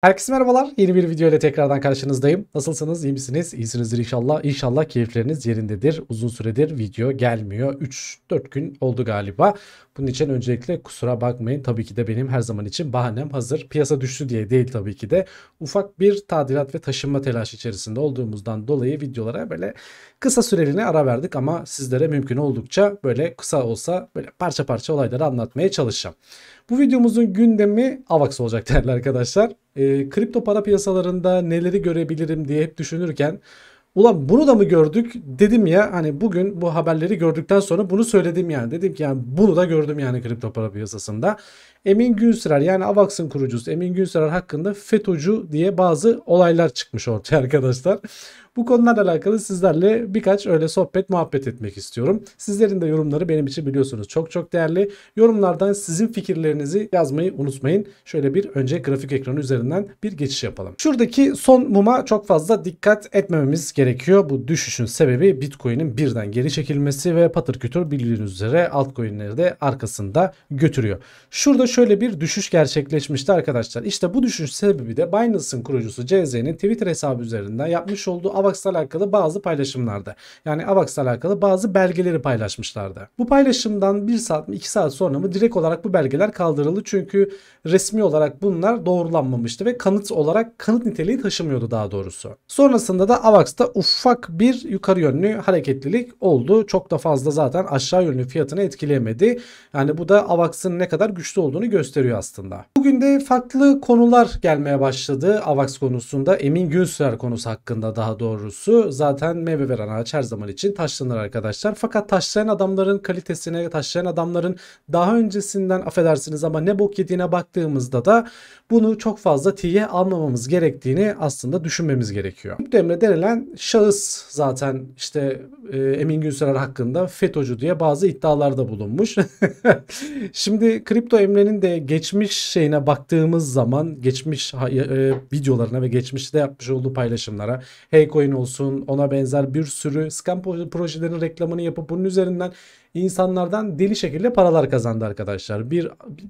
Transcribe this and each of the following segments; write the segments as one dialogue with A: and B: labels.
A: Herkese merhabalar. Yeni bir video ile tekrardan karşınızdayım. Nasılsınız? İyi misiniz? İyisinizdir inşallah. İnşallah keyifleriniz yerindedir. Uzun süredir video gelmiyor. 3-4 gün oldu galiba. Bunun için öncelikle kusura bakmayın. Tabii ki de benim her zaman için bahanem hazır. Piyasa düştü diye değil tabii ki de. Ufak bir tadilat ve taşınma telaşı içerisinde olduğumuzdan dolayı videolara böyle kısa süreliğine ara verdik ama sizlere mümkün oldukça böyle kısa olsa böyle parça parça olayları anlatmaya çalışacağım. Bu videomuzun gündemi AVAX olacak değerli arkadaşlar. E, kripto para piyasalarında neleri görebilirim diye hep düşünürken Ulan bunu da mı gördük? Dedim ya hani bugün bu haberleri gördükten sonra bunu söyledim yani. Dedim ki yani bunu da gördüm yani kripto para piyasasında. Emin Günserer yani Avax'ın kurucusu Emin Günserer hakkında FETÖ'cü diye bazı olaylar çıkmış ortaya arkadaşlar. Bu konularla alakalı sizlerle birkaç öyle sohbet muhabbet etmek istiyorum. Sizlerin de yorumları benim için biliyorsunuz çok çok değerli. Yorumlardan sizin fikirlerinizi yazmayı unutmayın. Şöyle bir önce grafik ekranı üzerinden bir geçiş yapalım. Şuradaki son muma çok fazla dikkat etmememiz gerekiyor. Bu düşüşün sebebi Bitcoin'in birden geri çekilmesi ve patır kütür bildiğiniz üzere altcoin'leri de arkasında götürüyor. Şurada şu şöyle bir düşüş gerçekleşmişti arkadaşlar. İşte bu düşüş sebebi de Binance'ın kurucusu CZ'nin Twitter hesabı üzerinden yapmış olduğu AVAX'la alakalı bazı paylaşımlarda. Yani AVAX'la alakalı bazı belgeleri paylaşmışlardı. Bu paylaşımdan 1 saat mi 2 saat sonra mı direkt olarak bu belgeler kaldırıldı. Çünkü resmi olarak bunlar doğrulanmamıştı ve kanıt olarak kanıt niteliği taşımıyordu daha doğrusu. Sonrasında da AVAX'ta ufak bir yukarı yönlü hareketlilik oldu. Çok da fazla zaten aşağı yönlü fiyatını etkileyemedi. Yani bu da AVAX'ın ne kadar güçlü olduğunu olduğunu gösteriyor aslında. Bugün de farklı konular gelmeye başladı AVAX konusunda. Emin Günsürer konusu hakkında daha doğrusu. Zaten meyve veren ağaç her zaman için taşlanır arkadaşlar. Fakat taşlayan adamların kalitesine, taşlayan adamların daha öncesinden affedersiniz ama ne bok yediğine baktığımızda da bunu çok fazla tiye almamamız gerektiğini aslında düşünmemiz gerekiyor. Demre denilen şahıs zaten işte e, Emin Günsürer hakkında FETÖ'cü diye bazı iddialarda bulunmuş. Şimdi kripto emrenin Türkiye'nin de geçmiş şeyine baktığımız zaman geçmiş e, e, videolarına ve geçmişte yapmış olduğu paylaşımlara Heycoin olsun ona benzer bir sürü scam projelerin reklamını yapıp bunun üzerinden insanlardan deli şekilde paralar kazandı arkadaşlar. Bir,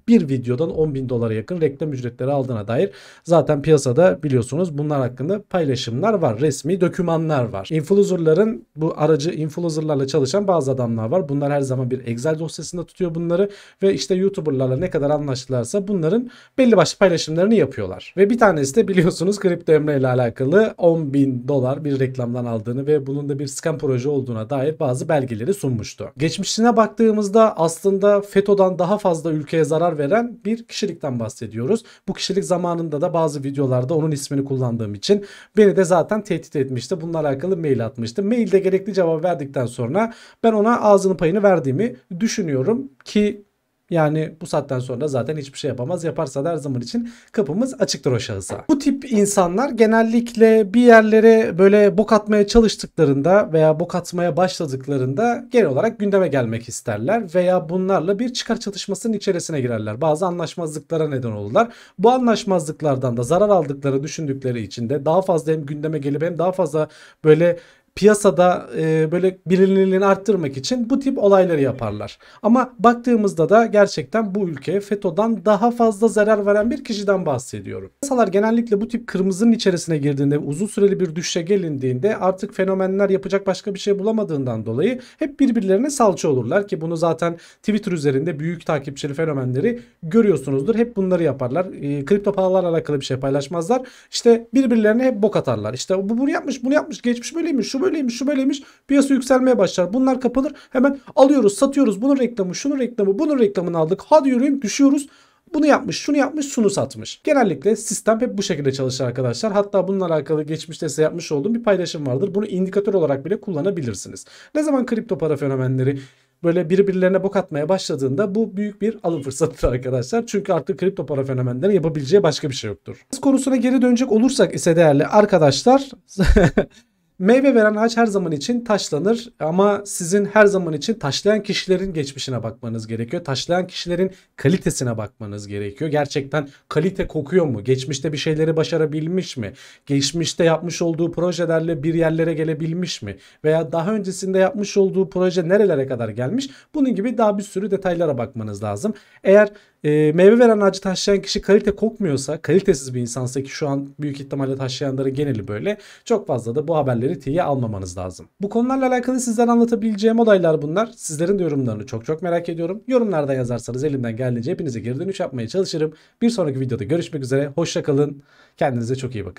A: bir videodan 10 bin dolara yakın reklam ücretleri aldığına dair zaten piyasada biliyorsunuz bunlar hakkında paylaşımlar var. Resmi dokümanlar var. Influencerların bu aracı influencerlarla çalışan bazı adamlar var. Bunlar her zaman bir Excel dosyasında tutuyor bunları ve işte YouTuber'larla ne kadar anlaştılarsa bunların belli başlı paylaşımlarını yapıyorlar. Ve bir tanesi de biliyorsunuz Kripto Emre ile alakalı 10 bin dolar bir reklamdan aldığını ve bunun da bir scam proje olduğuna dair bazı belgeleri sunmuştu. Geçmiş geçmişine baktığımızda aslında FETÖ'den daha fazla ülkeye zarar veren bir kişilikten bahsediyoruz. Bu kişilik zamanında da bazı videolarda onun ismini kullandığım için beni de zaten tehdit etmişti. Bununla alakalı mail atmıştı. Mailde gerekli cevabı verdikten sonra ben ona ağzının payını verdiğimi düşünüyorum ki yani bu saatten sonra zaten hiçbir şey yapamaz. Yaparsa da her zaman için kapımız açıktır o şahısa. Bu tip insanlar genellikle bir yerlere böyle bok atmaya çalıştıklarında veya bok atmaya başladıklarında genel olarak gündeme gelmek isterler veya bunlarla bir çıkar çatışmasının içerisine girerler. Bazı anlaşmazlıklara neden olurlar. Bu anlaşmazlıklardan da zarar aldıkları düşündükleri için de daha fazla hem gündeme gelip hem daha fazla böyle piyasada e, böyle bilinirliğini arttırmak için bu tip olayları yaparlar. Ama baktığımızda da gerçekten bu ülke FETÖ'den daha fazla zarar veren bir kişiden bahsediyorum. Piyasalar genellikle bu tip kırmızının içerisine girdiğinde uzun süreli bir düşe gelindiğinde artık fenomenler yapacak başka bir şey bulamadığından dolayı hep birbirlerine salça olurlar ki bunu zaten Twitter üzerinde büyük takipçili fenomenleri görüyorsunuzdur. Hep bunları yaparlar. E, kripto paralarla alakalı bir şey paylaşmazlar. İşte birbirlerine hep bok atarlar. İşte bu bunu yapmış, bunu yapmış, geçmiş böyleymiş, şu böyle böyleymiş şu böyleymiş piyasa yükselmeye başlar. Bunlar kapanır hemen alıyoruz satıyoruz bunun reklamı şunun reklamı bunun reklamını aldık hadi yürüyün düşüyoruz. Bunu yapmış, şunu yapmış, şunu satmış. Genellikle sistem hep bu şekilde çalışır arkadaşlar. Hatta bununla alakalı geçmişte size yapmış olduğum bir paylaşım vardır. Bunu indikatör olarak bile kullanabilirsiniz. Ne zaman kripto para fenomenleri böyle birbirlerine bok atmaya başladığında bu büyük bir alım fırsatıdır arkadaşlar. Çünkü artık kripto para fenomenleri yapabileceği başka bir şey yoktur. Konusuna geri dönecek olursak ise değerli arkadaşlar Meyve veren ağaç her zaman için taşlanır ama sizin her zaman için taşlayan kişilerin geçmişine bakmanız gerekiyor. Taşlayan kişilerin kalitesine bakmanız gerekiyor. Gerçekten kalite kokuyor mu? Geçmişte bir şeyleri başarabilmiş mi? Geçmişte yapmış olduğu projelerle bir yerlere gelebilmiş mi? Veya daha öncesinde yapmış olduğu proje nerelere kadar gelmiş? Bunun gibi daha bir sürü detaylara bakmanız lazım. Eğer e, meyve veren ağacı taşlayan kişi kalite kokmuyorsa, kalitesiz bir insansa ki şu an büyük ihtimalle taşlayanların geneli böyle. Çok fazla da bu haberleri tiye almamanız lazım. Bu konularla alakalı sizden anlatabileceğim olaylar bunlar. Sizlerin de yorumlarını çok çok merak ediyorum. Yorumlarda yazarsanız elimden geldiğince hepinize geri dönüş yapmaya çalışırım. Bir sonraki videoda görüşmek üzere. Hoşçakalın. Kendinize çok iyi bakın.